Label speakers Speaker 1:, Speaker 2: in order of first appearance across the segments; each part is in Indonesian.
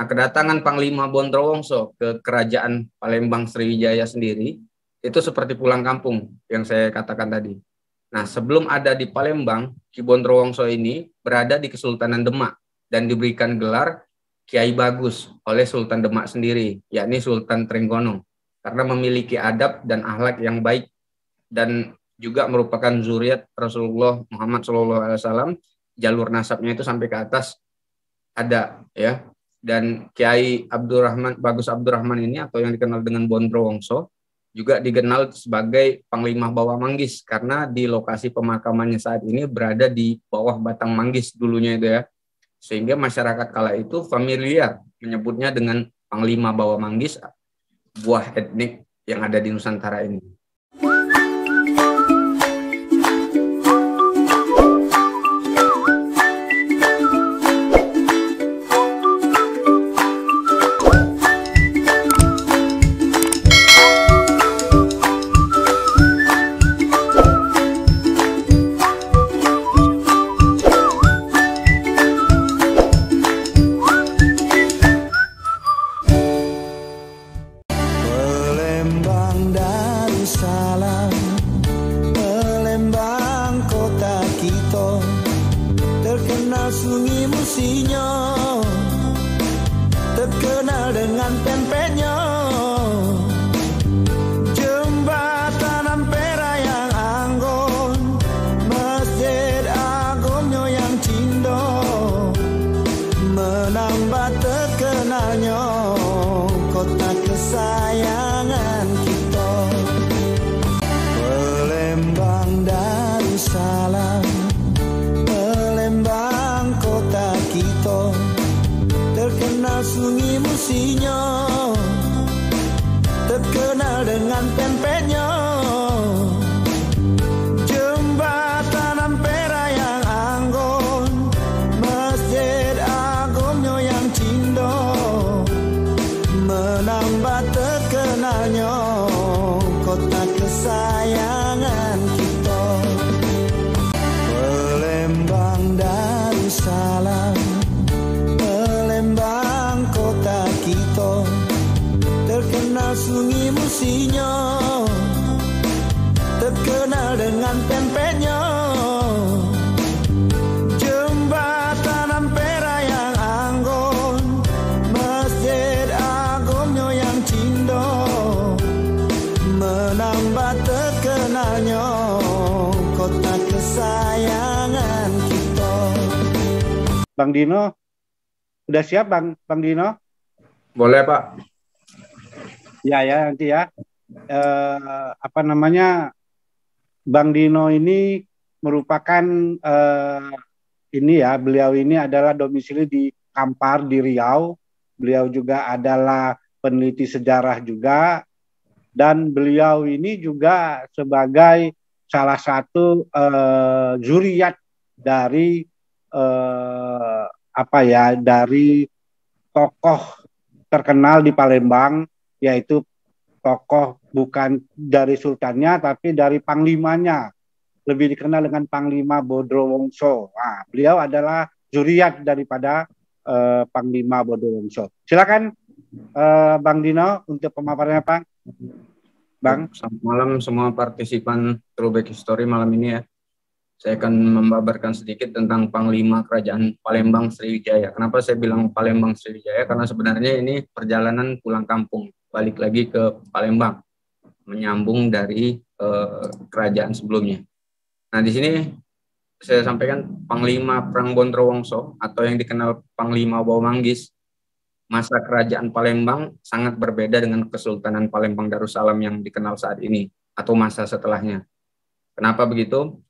Speaker 1: Nah, kedatangan Panglima Bondrowongso ke Kerajaan Palembang Sriwijaya sendiri itu seperti pulang kampung yang saya katakan tadi. Nah, sebelum ada di Palembang, Ki Bondrowongso ini berada di Kesultanan Demak dan diberikan gelar Kiai Bagus oleh Sultan Demak sendiri, yakni Sultan Trenggono, karena memiliki adab dan akhlak yang baik dan juga merupakan zuriat Rasulullah Muhammad SAW. Jalur nasabnya itu sampai ke atas ada ya dan Kiai Abdurrahman Bagus Abdurrahman ini atau yang dikenal dengan Bondro Wongso juga dikenal sebagai Panglima Bawah Manggis karena di lokasi pemakamannya saat ini berada di bawah batang manggis dulunya itu ya. Sehingga masyarakat kala itu familiar menyebutnya dengan Panglima Bawah Manggis buah etnik yang ada di Nusantara ini.
Speaker 2: malam Palembang kota kita Terkenal sungi musinya Terkenal dengan pempeknya
Speaker 3: Bang Dino udah siap Bang Bang Dino? Boleh Pak. Ya ya nanti ya. Eh, apa namanya Bang Dino ini merupakan eh, ini ya beliau ini adalah domisili di Kampar di Riau. Beliau juga adalah peneliti sejarah juga dan beliau ini juga sebagai salah satu eh, juriat dari eh, apa ya dari tokoh terkenal di Palembang yaitu tokoh bukan dari sultannya tapi dari panglimanya lebih dikenal dengan Panglima Bodrowongso. Nah, beliau adalah zuriat daripada uh, Panglima Bodrowongso. Silakan uh, Bang Dino untuk pemaparannya, Bang.
Speaker 1: Bang. Selamat malam semua partisipan Throwback History malam ini ya saya akan membabarkan sedikit tentang Panglima Kerajaan Palembang Sriwijaya. Kenapa saya bilang Palembang Sriwijaya? Karena sebenarnya ini perjalanan pulang kampung, balik lagi ke Palembang, menyambung dari eh, kerajaan sebelumnya. Nah, di sini saya sampaikan Panglima Perang Bondrowongso atau yang dikenal Panglima Wamanggis masa kerajaan Palembang sangat berbeda dengan Kesultanan Palembang Darussalam yang dikenal saat ini atau masa setelahnya. Kenapa begitu?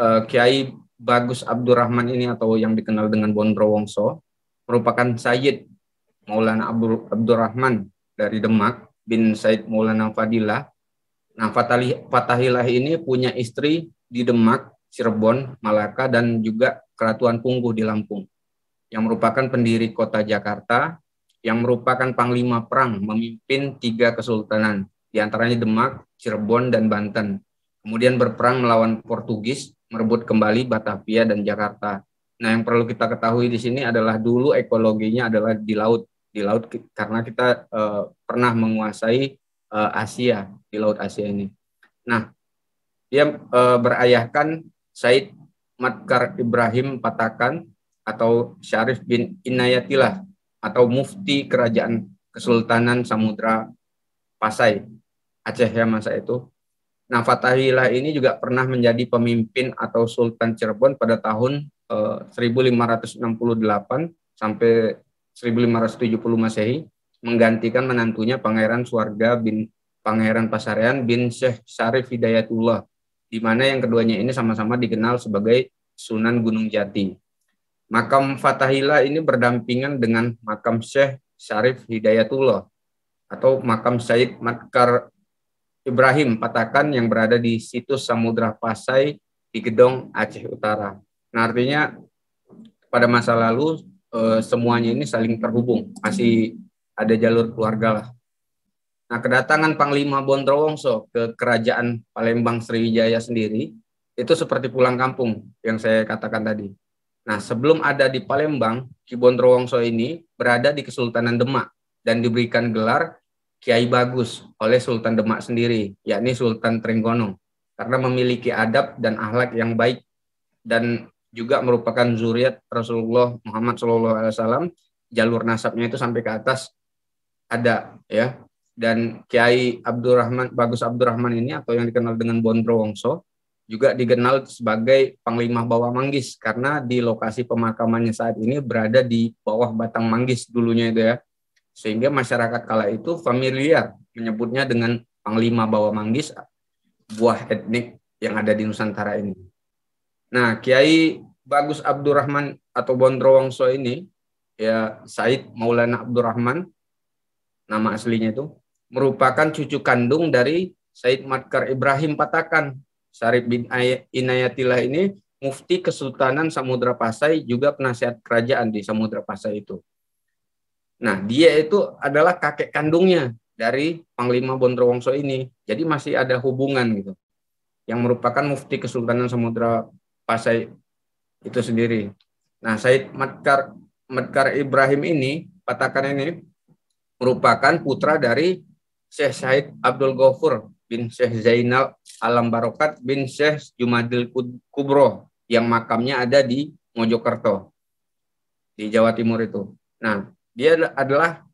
Speaker 1: uh, Kiai Bagus Abdurrahman ini atau yang dikenal dengan Bondrowongso merupakan Sayyid Maulana Abdul Abdurrahman dari Demak bin Said Maulana Fadilah. Nah, Fatahilah ini punya istri di Demak, Cirebon, Malaka, dan juga Keratuan Pungguh di Lampung, yang merupakan pendiri kota Jakarta, yang merupakan panglima perang, memimpin tiga kesultanan, diantaranya Demak, Cirebon, dan Banten. Kemudian berperang melawan Portugis merebut kembali Batavia dan Jakarta. Nah, yang perlu kita ketahui di sini adalah dulu ekologinya adalah di laut, di laut karena kita uh, pernah menguasai uh, Asia, di laut Asia ini. Nah, dia uh, berayahkan Said Matkar Ibrahim Patakan atau Syarif bin Inayatilah atau mufti kerajaan Kesultanan Samudra Pasai Aceh ya masa itu Nah, Fatahillah ini juga pernah menjadi pemimpin atau Sultan Cirebon pada tahun eh, 1568 sampai 1570 Masehi menggantikan menantunya Pangeran Suarga bin Pangeran Pasarean bin Syekh Syarif Hidayatullah di mana yang keduanya ini sama-sama dikenal sebagai Sunan Gunung Jati. Makam Fatahillah ini berdampingan dengan makam Syekh Syarif Hidayatullah atau makam Syed Matkar Ibrahim Patakan yang berada di situs Samudra Pasai di Gedong Aceh Utara. Nah artinya pada masa lalu eh, semuanya ini saling terhubung, masih ada jalur keluarga lah. Nah kedatangan Panglima Bondrowongso ke Kerajaan Palembang Sriwijaya sendiri itu seperti pulang kampung yang saya katakan tadi. Nah, sebelum ada di Palembang, Ki Bondrowongso ini berada di Kesultanan Demak dan diberikan gelar Kiai Bagus oleh Sultan Demak sendiri, yakni Sultan Trenggono, karena memiliki adab dan ahlak yang baik dan juga merupakan zuriat Rasulullah Muhammad SAW. Jalur nasabnya itu sampai ke atas ada ya. Dan Kiai Abdurrahman Bagus Abdurrahman ini atau yang dikenal dengan Bondro Wongso juga dikenal sebagai Panglima Bawah Manggis karena di lokasi pemakamannya saat ini berada di bawah batang manggis dulunya itu ya sehingga masyarakat kala itu familiar menyebutnya dengan panglima bawah manggis buah etnik yang ada di Nusantara ini. Nah, Kiai Bagus Abdurrahman atau Bondrowongso ini ya Said Maulana Abdurrahman nama aslinya itu merupakan cucu kandung dari Said Matkar Ibrahim Patakan Syarif bin Inayatillah ini mufti Kesultanan Samudra Pasai juga penasihat kerajaan di Samudra Pasai itu. Nah, dia itu adalah kakek kandungnya dari Panglima Bondrowongso ini. Jadi masih ada hubungan gitu. Yang merupakan mufti Kesultanan Samudra Pasai itu sendiri. Nah, Said Matkar Matkar Ibrahim ini, patakan ini merupakan putra dari Syekh Said Abdul Ghafur bin Syekh Zainal Alam Barokat bin Syekh Jumadil Kubro yang makamnya ada di Mojokerto di Jawa Timur itu. Nah, dia adalah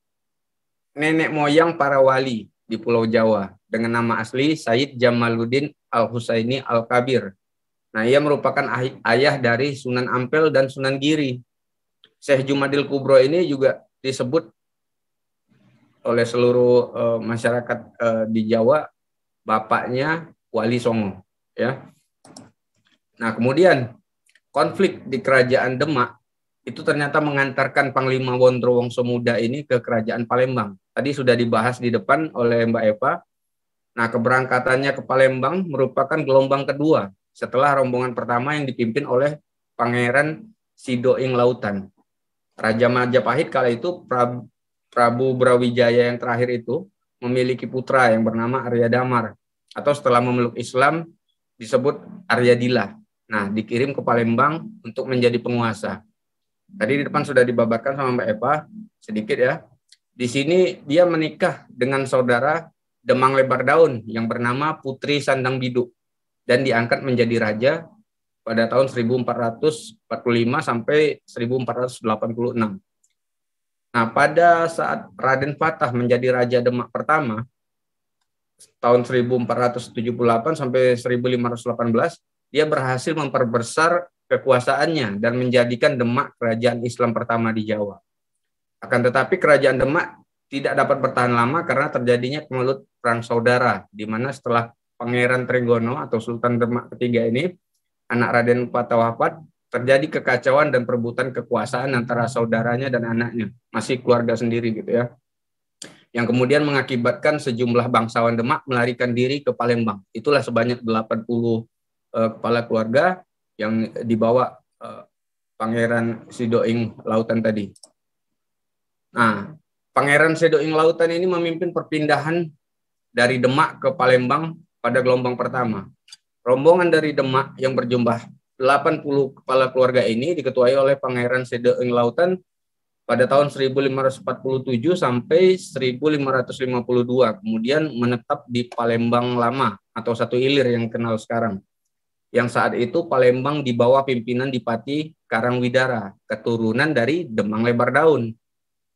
Speaker 1: nenek moyang para wali di Pulau Jawa dengan nama asli Said Jamaluddin Al-Husaini Al-Kabir. Nah, ia merupakan ayah dari Sunan Ampel dan Sunan Giri. Syekh Jumadil Kubro ini juga disebut oleh seluruh e, masyarakat e, di Jawa bapaknya Wali Songo, ya. Nah, kemudian konflik di kerajaan Demak itu ternyata mengantarkan Panglima Wondrowongso muda ini ke Kerajaan Palembang. Tadi sudah dibahas di depan oleh Mbak Eva. Nah, keberangkatannya ke Palembang merupakan gelombang kedua setelah rombongan pertama yang dipimpin oleh Pangeran Ing Lautan. Raja Majapahit kala itu Prabu Brawijaya yang terakhir itu memiliki putra yang bernama Arya Damar atau setelah memeluk Islam disebut Arya Dila. Nah, dikirim ke Palembang untuk menjadi penguasa Tadi di depan sudah dibabarkan sama Mbak Eva sedikit ya. Di sini dia menikah dengan saudara Demang Lebar Daun yang bernama Putri Sandang Biduk dan diangkat menjadi raja pada tahun 1445 sampai 1486. Nah, pada saat Raden Fatah menjadi raja Demak pertama tahun 1478 sampai 1518, dia berhasil memperbesar kekuasaannya dan menjadikan Demak kerajaan Islam pertama di Jawa. Akan tetapi kerajaan Demak tidak dapat bertahan lama karena terjadinya kemelut perang saudara di mana setelah Pangeran Trenggono atau Sultan Demak ketiga ini anak Raden Patah wafat terjadi kekacauan dan perebutan kekuasaan antara saudaranya dan anaknya masih keluarga sendiri gitu ya yang kemudian mengakibatkan sejumlah bangsawan Demak melarikan diri ke Palembang. Itulah sebanyak 80 uh, eh, kepala keluarga yang dibawa uh, Pangeran Sidoing Lautan tadi. Nah, Pangeran Sidoing Lautan ini memimpin perpindahan dari Demak ke Palembang pada gelombang pertama. Rombongan dari Demak yang berjumlah 80 kepala keluarga ini diketuai oleh Pangeran Sidoing Lautan pada tahun 1547 sampai 1552, kemudian menetap di Palembang Lama atau satu ilir yang kenal sekarang yang saat itu Palembang di bawah pimpinan Dipati Karangwidara, keturunan dari Demang Lebar Daun.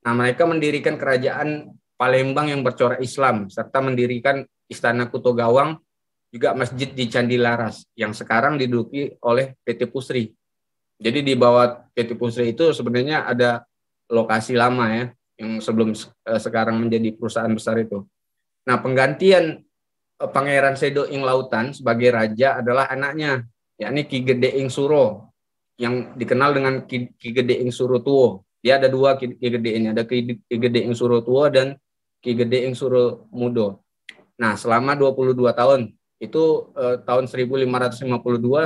Speaker 1: Nah, mereka mendirikan kerajaan Palembang yang bercorak Islam, serta mendirikan Istana Kuto Gawang, juga masjid di Candi Laras, yang sekarang diduki oleh PT Pusri. Jadi di bawah PT Pusri itu sebenarnya ada lokasi lama ya, yang sebelum eh, sekarang menjadi perusahaan besar itu. Nah, penggantian Eh, Pangeran Sedo Ing Lautan sebagai raja adalah anaknya, yakni Ki Gede Ing Suro yang dikenal dengan Ki, Gede Ing Suro Tuo. Dia ada dua Ki, Gede ini, ada Ki, Ki Gede Ing Suro Tuo dan Ki Gede Ing Suro Mudo. Nah, selama 22 tahun itu eh, tahun 1552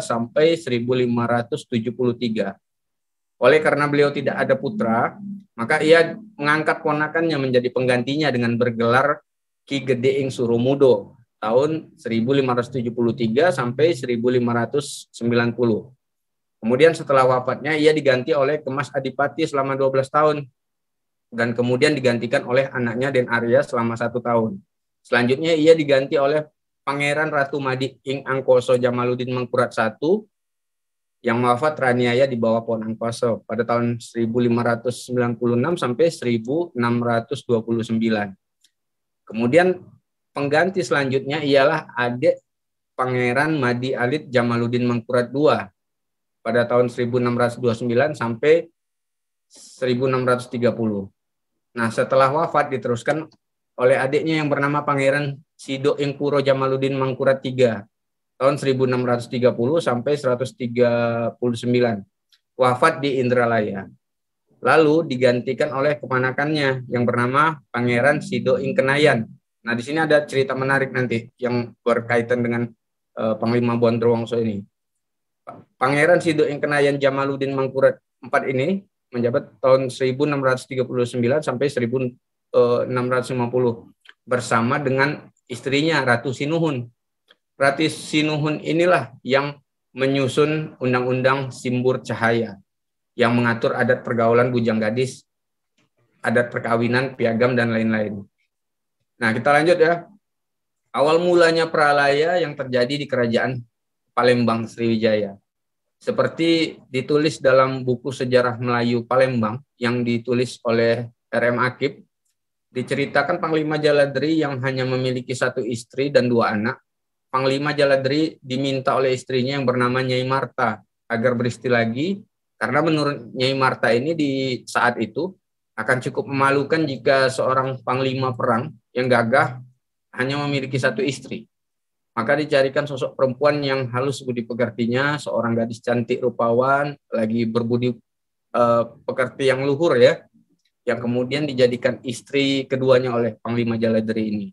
Speaker 1: sampai 1573. Oleh karena beliau tidak ada putra, maka ia mengangkat ponakannya menjadi penggantinya dengan bergelar Ki Gede Ing Suro Mudo tahun 1573 sampai 1590. Kemudian setelah wafatnya ia diganti oleh Kemas Adipati selama 12 tahun dan kemudian digantikan oleh anaknya Den Arya selama satu tahun. Selanjutnya ia diganti oleh Pangeran Ratu Madi Ing Angkoso Jamaluddin Mangkurat I yang wafat Raniaya di bawah pohon angkoso pada tahun 1596 sampai 1629. Kemudian pengganti selanjutnya ialah adik Pangeran Madi Alit Jamaluddin Mangkurat II pada tahun 1629 sampai 1630. Nah, setelah wafat diteruskan oleh adiknya yang bernama Pangeran Sido Ingkuro Jamaluddin Mangkurat III tahun 1630 sampai 139. Wafat di Indralaya. Lalu digantikan oleh kepanakannya yang bernama Pangeran Sido Ingkenayan Nah, di sini ada cerita menarik nanti yang berkaitan dengan uh, Panglima Bondrowongso ini. Pangeran Sido yang Kenayan Jamaluddin Mangkurat IV ini menjabat tahun 1639 sampai 1650 eh, bersama dengan istrinya Ratu Sinuhun. Ratu Sinuhun inilah yang menyusun undang-undang Simbur Cahaya yang mengatur adat pergaulan bujang gadis, adat perkawinan, piagam dan lain-lain. Nah, kita lanjut ya. Awal mulanya pralaya yang terjadi di kerajaan Palembang Sriwijaya. Seperti ditulis dalam buku sejarah Melayu Palembang yang ditulis oleh RM Akib, diceritakan Panglima Jaladri yang hanya memiliki satu istri dan dua anak. Panglima Jaladri diminta oleh istrinya yang bernama Nyai Marta agar beristi lagi karena menurut Nyai Marta ini di saat itu akan cukup memalukan jika seorang panglima perang yang gagah hanya memiliki satu istri. Maka dicarikan sosok perempuan yang halus budi pekertinya, seorang gadis cantik rupawan, lagi berbudi eh, pekerti yang luhur ya, yang kemudian dijadikan istri keduanya oleh Panglima Jaladri ini.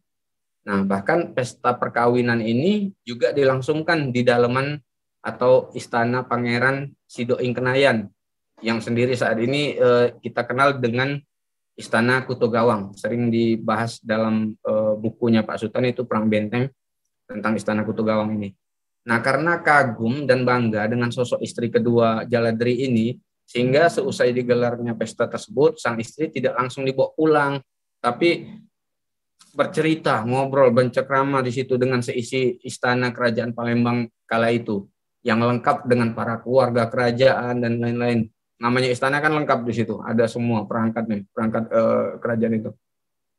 Speaker 1: Nah, bahkan pesta perkawinan ini juga dilangsungkan di dalaman atau istana Pangeran Sidoing Kenayan yang sendiri saat ini uh, kita kenal dengan Istana Kuto Gawang. Sering dibahas dalam uh, bukunya Pak Sultan itu Perang Benteng tentang Istana Kuto Gawang ini. Nah, karena kagum dan bangga dengan sosok istri kedua Jaladri ini, sehingga seusai digelarnya pesta tersebut, sang istri tidak langsung dibawa pulang, tapi bercerita, ngobrol, bencekrama di situ dengan seisi istana kerajaan Palembang kala itu, yang lengkap dengan para keluarga kerajaan dan lain-lain namanya istana kan lengkap di situ, ada semua perangkat nih, perangkat eh, kerajaan itu.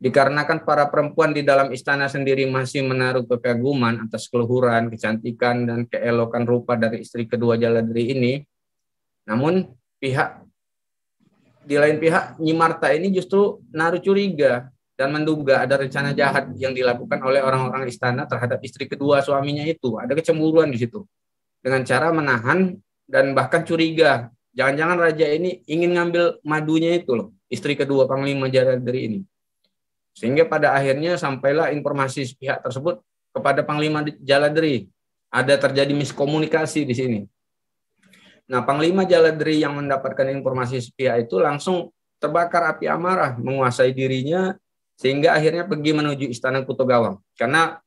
Speaker 1: Dikarenakan para perempuan di dalam istana sendiri masih menaruh kekaguman atas keluhuran, kecantikan dan keelokan rupa dari istri kedua Jaladri ini, namun pihak di lain pihak Nyimarta ini justru naruh curiga dan menduga ada rencana jahat yang dilakukan oleh orang-orang istana terhadap istri kedua suaminya itu. Ada kecemburuan di situ. Dengan cara menahan dan bahkan curiga Jangan-jangan raja ini ingin ngambil madunya itu loh, istri kedua panglima dari ini. Sehingga pada akhirnya sampailah informasi pihak tersebut kepada panglima Jaladri. Ada terjadi miskomunikasi di sini. Nah, panglima Jaladri yang mendapatkan informasi pihak itu langsung terbakar api amarah, menguasai dirinya sehingga akhirnya pergi menuju istana Kutogawang. Karena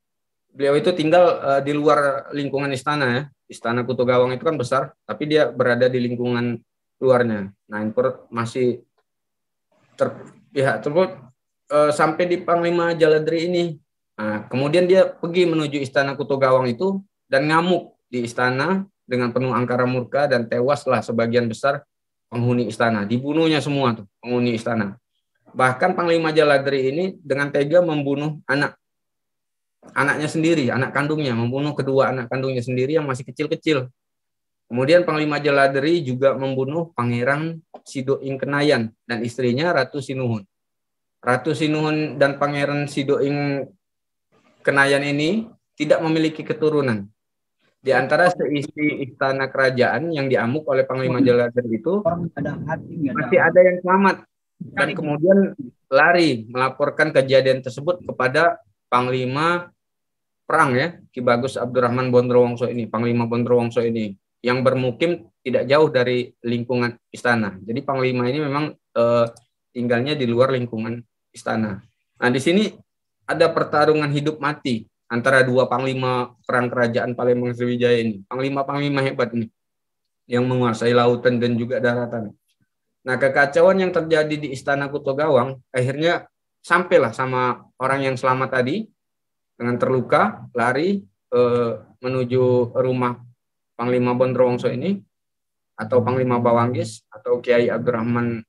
Speaker 1: beliau itu tinggal uh, di luar lingkungan istana ya. Istana Kuto Gawang itu kan besar, tapi dia berada di lingkungan luarnya. Nah, Impor masih ter ya terus uh, eh, sampai di Panglima Jaladri ini. Nah, kemudian dia pergi menuju Istana Kuto Gawang itu dan ngamuk di istana dengan penuh angkara murka dan tewaslah sebagian besar penghuni istana. Dibunuhnya semua tuh penghuni istana. Bahkan Panglima Jaladri ini dengan tega membunuh anak anaknya sendiri, anak kandungnya, membunuh kedua anak kandungnya sendiri yang masih kecil-kecil. Kemudian Panglima Jaladri juga membunuh Pangeran Sido Ing Kenayan dan istrinya Ratu Sinuhun. Ratu Sinuhun dan Pangeran Sido Ing Kenayan ini tidak memiliki keturunan. Di antara seisi istana kerajaan yang diamuk oleh Panglima Jaladri itu masih ada yang selamat dan kemudian lari melaporkan kejadian tersebut kepada Panglima perang ya Ki Bagus Abdurrahman Bondrowongso ini, Panglima Bondrowongso ini yang bermukim tidak jauh dari lingkungan istana. Jadi Panglima ini memang eh, tinggalnya di luar lingkungan istana. Nah, di sini ada pertarungan hidup mati antara dua panglima perang kerajaan Palembang Sriwijaya ini. Panglima-panglima hebat ini yang menguasai lautan dan juga daratan. Nah, kekacauan yang terjadi di Istana Kutogawang akhirnya sampailah sama orang yang selamat tadi dengan terluka lari eh, menuju rumah Panglima Bondrowongso ini atau Panglima Bawanggis atau Kiai Abdurrahman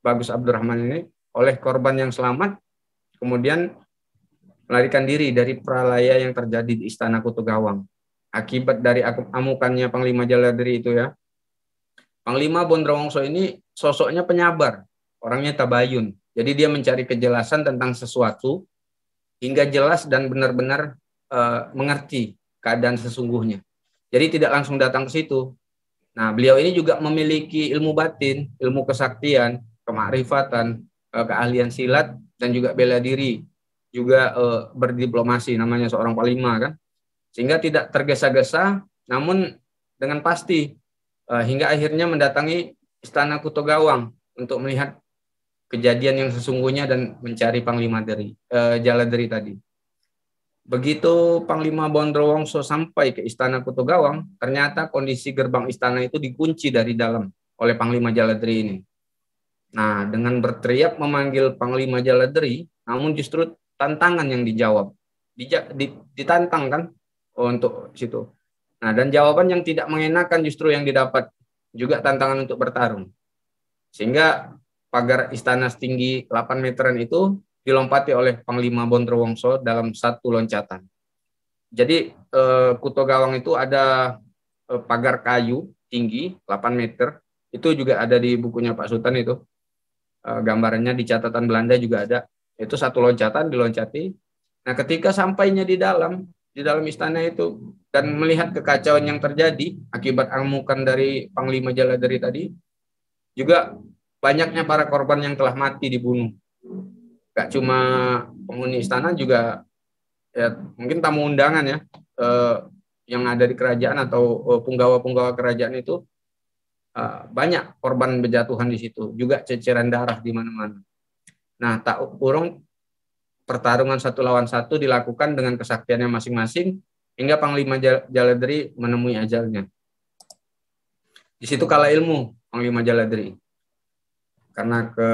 Speaker 1: Bagus Abdurrahman ini oleh korban yang selamat kemudian melarikan diri dari pralaya yang terjadi di Istana Kutu akibat dari amukannya Panglima Jaladri itu ya. Panglima Bondrowongso ini sosoknya penyabar, orangnya tabayun. Jadi dia mencari kejelasan tentang sesuatu hingga jelas dan benar-benar uh, mengerti keadaan sesungguhnya. Jadi tidak langsung datang ke situ. Nah, beliau ini juga memiliki ilmu batin, ilmu kesaktian, kemakrifatan, uh, keahlian silat dan juga bela diri, juga uh, berdiplomasi namanya seorang palima kan. Sehingga tidak tergesa-gesa namun dengan pasti hingga akhirnya mendatangi istana Kutogawang untuk melihat kejadian yang sesungguhnya dan mencari Panglima dari eh, jalan dari tadi. Begitu Panglima Bondrowongso sampai ke Istana Kutugawang, ternyata kondisi gerbang istana itu dikunci dari dalam oleh Panglima Jaladri ini. Nah, dengan berteriak memanggil Panglima Jaladri, namun justru tantangan yang dijawab. Dija, ditantang kan untuk situ. Nah, dan jawaban yang tidak mengenakan justru yang didapat juga tantangan untuk bertarung. Sehingga pagar istana setinggi 8 meteran itu dilompati oleh Panglima Bondrowongso dalam satu loncatan. Jadi eh, Kuto Gawang itu ada eh, pagar kayu tinggi 8 meter. Itu juga ada di bukunya Pak Sultan itu. Eh, gambarannya di catatan Belanda juga ada. Itu satu loncatan diloncati. Nah, ketika sampainya di dalam di dalam istana itu dan melihat kekacauan yang terjadi akibat amukan dari Panglima Jaladari tadi juga banyaknya para korban yang telah mati dibunuh. Gak cuma penghuni istana juga ya mungkin tamu undangan ya eh, yang ada di kerajaan atau eh, punggawa-punggawa kerajaan itu eh, banyak korban berjatuhan di situ, juga ceceran darah di mana-mana. Nah, tak kurung pertarungan satu lawan satu dilakukan dengan kesaktiannya masing-masing hingga Panglima Jaladri menemui ajalnya. Di situ kala ilmu Panglima Jaladri karena ke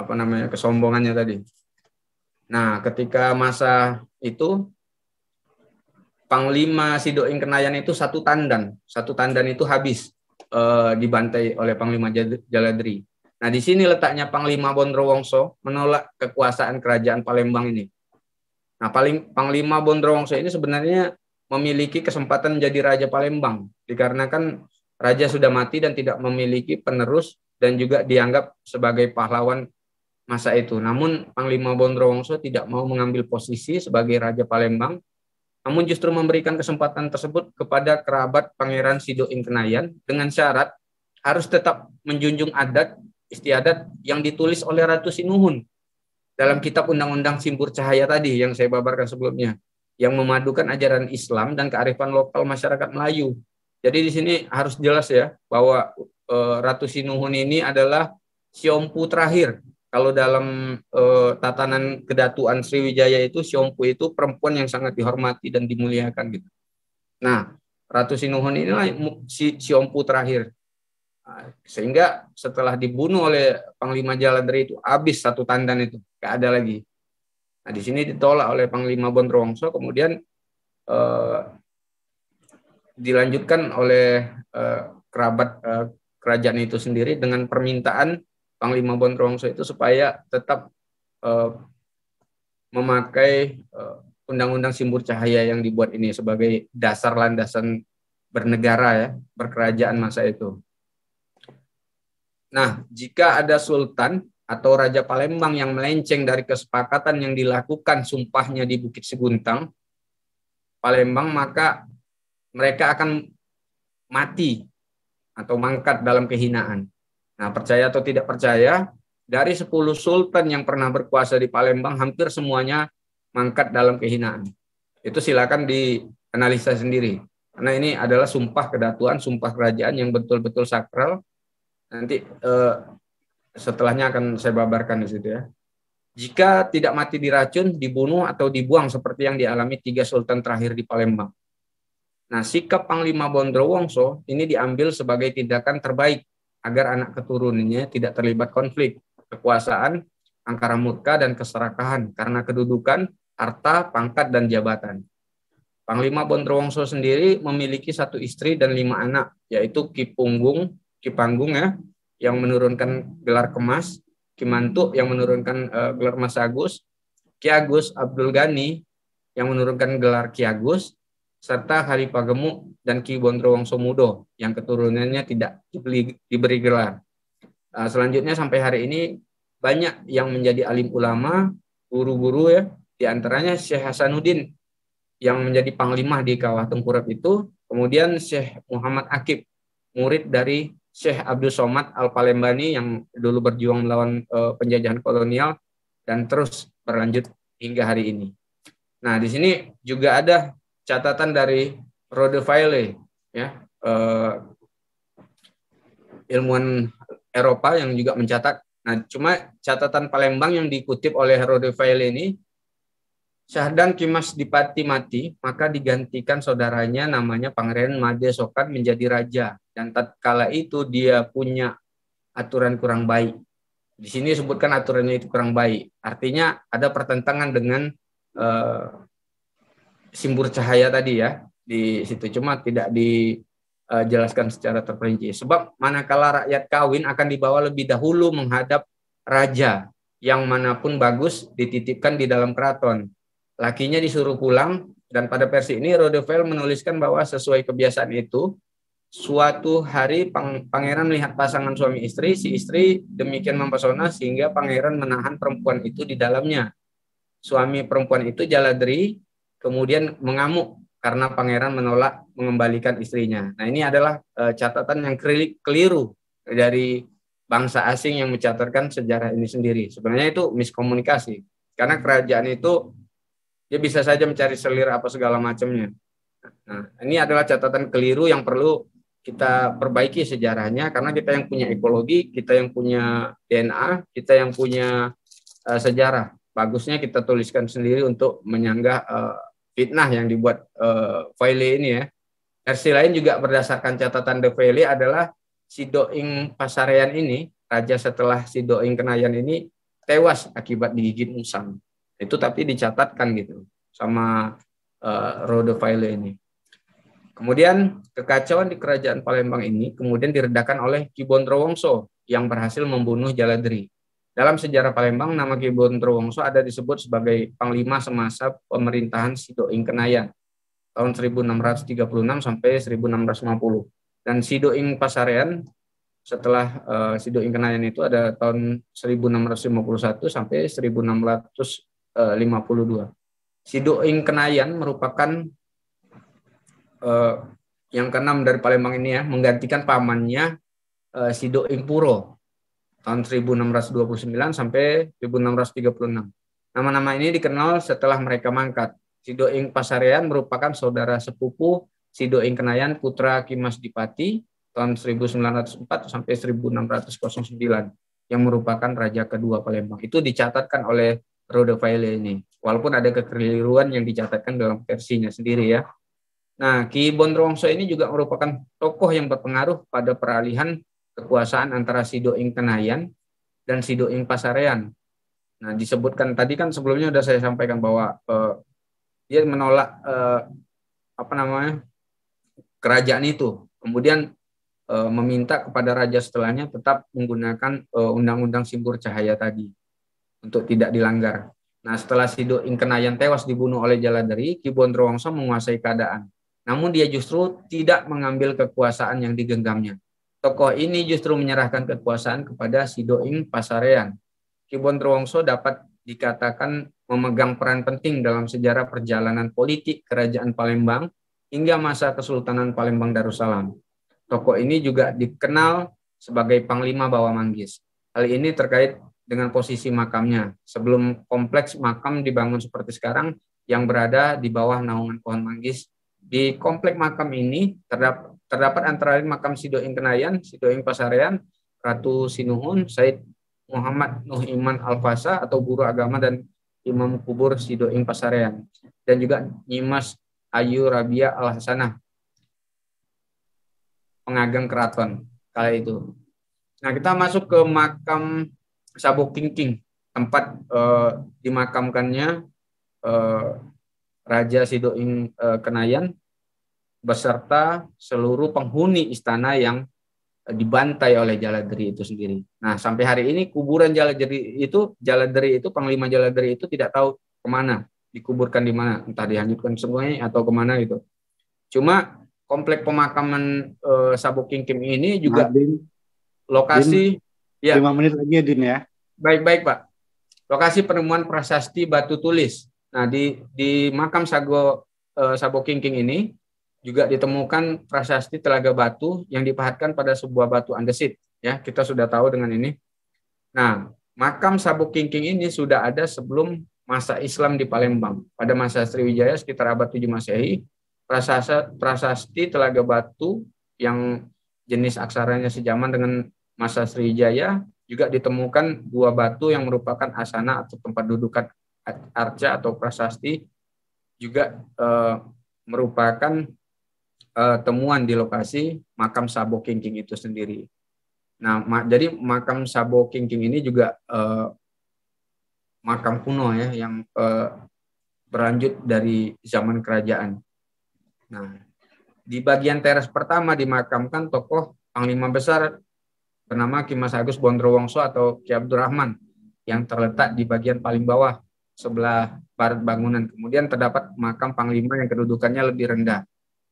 Speaker 1: apa namanya kesombongannya tadi. Nah, ketika masa itu Panglima Sidoing Kenayan itu satu tandan, satu tandan itu habis e, dibantai oleh Panglima Jaladri. Nah, di sini letaknya Panglima Bondrowongso menolak kekuasaan kerajaan Palembang ini. Nah, paling Panglima Bondrowongso ini sebenarnya memiliki kesempatan menjadi Raja Palembang dikarenakan Raja sudah mati dan tidak memiliki penerus dan juga dianggap sebagai pahlawan masa itu. Namun Panglima Bondrowongso tidak mau mengambil posisi sebagai Raja Palembang, namun justru memberikan kesempatan tersebut kepada kerabat Pangeran Sido Ingkenayan dengan syarat harus tetap menjunjung adat istiadat yang ditulis oleh Ratu Sinuhun dalam kitab Undang-Undang Simpur Cahaya tadi yang saya babarkan sebelumnya yang memadukan ajaran Islam dan kearifan lokal masyarakat Melayu. Jadi di sini harus jelas ya bahwa Eh, Ratu Sinuhun ini adalah Siompu terakhir. Kalau dalam uh, tatanan kedatuan Sriwijaya itu Siompu itu perempuan yang sangat dihormati dan dimuliakan gitu. Nah, Ratu Sinuhun inilah si Siompu terakhir. Nah, sehingga setelah dibunuh oleh Panglima Jaladri itu habis satu tandan itu, nggak ada lagi. Nah, di sini ditolak oleh Panglima Bondrongso kemudian uh, dilanjutkan oleh uh, kerabat uh, kerajaan itu sendiri dengan permintaan Panglima Bontrongso itu supaya tetap uh, memakai uh, Undang-Undang simbur Cahaya yang dibuat ini sebagai dasar landasan bernegara ya, berkerajaan masa itu. Nah, jika ada sultan atau raja Palembang yang melenceng dari kesepakatan yang dilakukan sumpahnya di Bukit Seguntang Palembang maka mereka akan mati atau mangkat dalam kehinaan. Nah, percaya atau tidak percaya, dari 10 sultan yang pernah berkuasa di Palembang hampir semuanya mangkat dalam kehinaan. Itu silakan dianalisa sendiri. Karena ini adalah sumpah kedatuan, sumpah kerajaan yang betul-betul sakral. Nanti eh, setelahnya akan saya babarkan di situ ya. Jika tidak mati diracun, dibunuh atau dibuang seperti yang dialami tiga sultan terakhir di Palembang. Nah, sikap Panglima Bondrowongso ini diambil sebagai tindakan terbaik agar anak keturunannya tidak terlibat konflik kekuasaan angkara murka dan keserakahan karena kedudukan, harta, pangkat, dan jabatan. Panglima Bondrowongso sendiri memiliki satu istri dan lima anak, yaitu Ki Punggung, Ki Panggung ya, yang menurunkan gelar kemas, Ki Mantuk yang menurunkan uh, gelar Mas Agus, Ki Agus Abdul Ghani yang menurunkan gelar Ki Agus, serta Hari Pagemuk dan Ki Bondrowong Somudo yang keturunannya tidak diberi, diberi gelar. Uh, selanjutnya sampai hari ini banyak yang menjadi alim ulama, guru-guru ya, diantaranya Syekh Hasanuddin yang menjadi panglima di kawah Tengkurap itu, kemudian Syekh Muhammad Akib, murid dari Syekh Abdul Somad Al-Palembani yang dulu berjuang melawan uh, penjajahan kolonial dan terus berlanjut hingga hari ini. Nah, di sini juga ada catatan dari Rode Vaile, ya uh, ilmuwan Eropa yang juga mencatat. Nah, cuma catatan Palembang yang dikutip oleh Rode Vaile ini Syahdan Kimas Dipati mati, maka digantikan saudaranya namanya Pangeran Made Sokan menjadi raja. Dan tatkala itu dia punya aturan kurang baik. Di sini disebutkan aturannya itu kurang baik. Artinya ada pertentangan dengan eh, simbur cahaya tadi ya di situ cuma tidak dijelaskan e, secara terperinci sebab manakala rakyat kawin akan dibawa lebih dahulu menghadap raja yang manapun bagus dititipkan di dalam keraton lakinya disuruh pulang dan pada versi ini Rodevel menuliskan bahwa sesuai kebiasaan itu suatu hari pangeran melihat pasangan suami istri si istri demikian mempesona sehingga pangeran menahan perempuan itu di dalamnya suami perempuan itu Jaladri kemudian mengamuk karena pangeran menolak mengembalikan istrinya. Nah, ini adalah uh, catatan yang keliru dari bangsa asing yang mencatatkan sejarah ini sendiri. Sebenarnya itu miskomunikasi. Karena kerajaan itu dia bisa saja mencari selir apa segala macamnya. Nah, ini adalah catatan keliru yang perlu kita perbaiki sejarahnya karena kita yang punya ekologi, kita yang punya DNA, kita yang punya uh, sejarah. Bagusnya kita tuliskan sendiri untuk menyanggah uh, fitnah yang dibuat uh, ini ya. Versi lain juga berdasarkan catatan De adalah si Doing Pasarean ini, raja setelah si Doing Kenayan ini tewas akibat digigit musang. Itu tapi dicatatkan gitu sama uh, eh, Rode ini. Kemudian kekacauan di kerajaan Palembang ini kemudian diredakan oleh Kibondro yang berhasil membunuh Jaladri. Dalam sejarah Palembang, nama Ki Bontrowongso ada disebut sebagai panglima semasa pemerintahan Ing Kenayan tahun 1636 sampai 1650. Dan Ing Pasarean setelah uh, Ing Kenayan itu ada tahun 1651 sampai 1652. Eh, Ing Kenayan merupakan uh, yang keenam dari Palembang ini ya, menggantikan pamannya uh, Ing Puro tahun 1629 sampai 1636. Nama-nama ini dikenal setelah mereka mangkat. Ing Pasarean merupakan saudara sepupu Ing Kenayan putra Kimas Dipati tahun 1904 sampai 1609 yang merupakan raja kedua Palembang. Itu dicatatkan oleh Rode File ini. Walaupun ada kekeliruan yang dicatatkan dalam versinya sendiri ya. Nah, Ki Bondrongso ini juga merupakan tokoh yang berpengaruh pada peralihan kekuasaan antara Sido Ing Tenayan dan Sido Ing Pasarean. Nah, disebutkan tadi kan sebelumnya sudah saya sampaikan bahwa eh, dia menolak eh, apa namanya? kerajaan itu. Kemudian eh, meminta kepada raja setelahnya tetap menggunakan eh, undang-undang simbur cahaya tadi untuk tidak dilanggar. Nah, setelah Sido Ing Kenayan tewas dibunuh oleh Jaladari, Ki Bondrowongso menguasai keadaan. Namun dia justru tidak mengambil kekuasaan yang digenggamnya Tokoh ini justru menyerahkan kekuasaan kepada Sidoing Pasarean. Kibon Trowongso dapat dikatakan memegang peran penting dalam sejarah perjalanan politik Kerajaan Palembang hingga masa Kesultanan Palembang Darussalam. Tokoh ini juga dikenal sebagai Panglima Bawa Manggis. Hal ini terkait dengan posisi makamnya. Sebelum kompleks makam dibangun seperti sekarang yang berada di bawah naungan pohon manggis, di komplek makam ini terdapat Terdapat antara lain makam Sidoing Kenayan, Sidoing Pasarean, Ratu Sinuhun, Said Muhammad Nuh Iman Alfasa atau guru agama dan imam kubur Sidoing Pasarean dan juga Nyimas Ayu Rabia Al Hasanah pengagang keraton kala itu. Nah, kita masuk ke makam Sabuk Kingking, tempat eh, dimakamkannya eh, Raja Sidoing eh, Kenayan beserta seluruh penghuni istana yang eh, dibantai oleh Jaladri itu sendiri. Nah, sampai hari ini kuburan Jaladri itu Jaladri itu panglima Jaladri itu tidak tahu kemana dikuburkan di mana, entah dihanyutkan semuanya atau kemana gitu. Cuma komplek pemakaman e, Sabuk Kingkim
Speaker 3: ini juga nah, Din,
Speaker 1: lokasi
Speaker 3: Din, ya 5 menit lagi ya Din ya.
Speaker 1: Baik-baik, Pak. Lokasi penemuan prasasti batu tulis. Nah, di di makam Sago e, Sabuk Kingking ini juga ditemukan prasasti telaga batu yang dipahatkan pada sebuah batu andesit. Ya, kita sudah tahu dengan ini. Nah, makam sabuk Kingking ini sudah ada sebelum masa Islam di Palembang. Pada masa Sriwijaya sekitar abad 7 Masehi, prasasti, prasasti telaga batu yang jenis aksaranya sejaman dengan masa Sriwijaya juga ditemukan dua batu yang merupakan asana atau tempat dudukan arca atau prasasti juga eh, merupakan uh, temuan di lokasi makam Sabo Kingking itu sendiri. Nah, ma jadi makam Sabo Kingking ini juga uh, makam kuno ya yang uh, berlanjut dari zaman kerajaan. Nah, di bagian teras pertama dimakamkan tokoh panglima besar bernama Ki Agus Bondrowongso atau Ki Abdurrahman yang terletak di bagian paling bawah sebelah barat bangunan. Kemudian terdapat makam panglima yang kedudukannya lebih rendah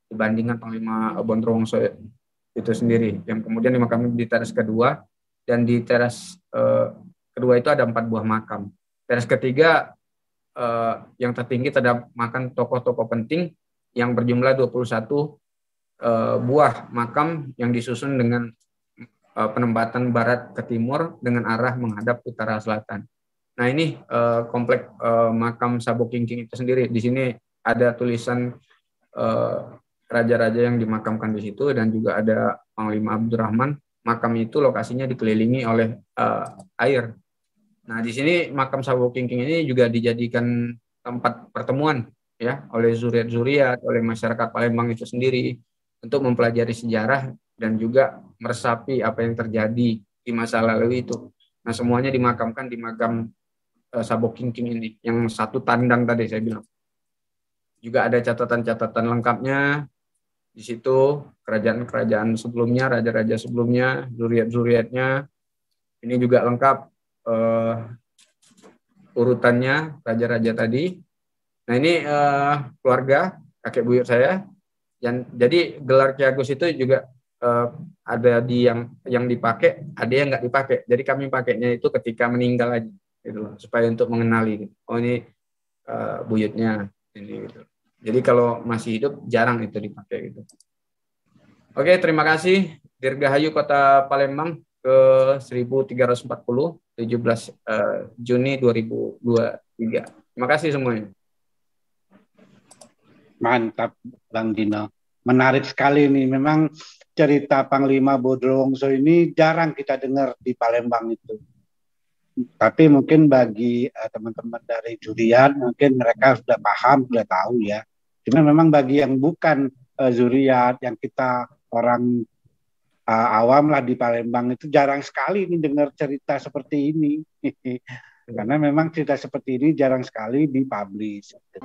Speaker 1: dibandingkan Panglima Bondrowongso itu sendiri. Yang kemudian dimakamkan di teras kedua dan di teras eh, kedua itu ada empat buah makam. Teras ketiga eh, yang tertinggi terdapat makam tokoh-tokoh penting yang berjumlah 21 eh, buah makam yang disusun dengan eh, penempatan barat ke timur dengan arah menghadap utara selatan. Nah ini eh, komplek eh, makam Sabuk Kingking itu sendiri. Di sini ada tulisan eh, raja-raja yang dimakamkan di situ dan juga ada Panglima Abdurrahman. Makam itu lokasinya dikelilingi oleh uh, air. Nah, di sini makam Sabo Kingking ini juga dijadikan tempat pertemuan ya oleh zuriat-zuriat, oleh masyarakat Palembang itu sendiri untuk mempelajari sejarah dan juga meresapi apa yang terjadi di masa lalu itu. Nah, semuanya dimakamkan di makam uh, eh, Sabo Kingking ini yang satu tandang tadi saya bilang. Juga ada catatan-catatan lengkapnya di situ kerajaan-kerajaan sebelumnya, raja-raja sebelumnya, zuriat-zuriatnya. Ini juga lengkap uh, urutannya raja-raja tadi. Nah ini uh, keluarga kakek buyut saya. Yang, jadi gelar Ki Agus itu juga uh, ada di yang yang dipakai, ada yang nggak dipakai. Jadi kami pakainya itu ketika meninggal aja, gitu loh, supaya untuk mengenali. Oh ini uh, buyutnya ini gitu. Jadi kalau masih hidup jarang itu dipakai gitu. Oke, terima kasih Dirgahayu Kota Palembang ke 1340 17 eh,
Speaker 3: Juni 2023.
Speaker 1: Terima kasih semuanya.
Speaker 3: Mantap Bang Dino. Menarik sekali ini Memang cerita Panglima Bodrowongso ini jarang kita dengar di Palembang itu. Tapi mungkin bagi eh, teman-teman uh, dari Jurian mungkin mereka sudah paham, sudah tahu ya. Cuma memang bagi yang bukan uh, eh, zuriat yang kita orang uh, awam lah di Palembang itu jarang sekali ini dengar cerita seperti ini. Karena memang cerita seperti ini jarang sekali dipublish.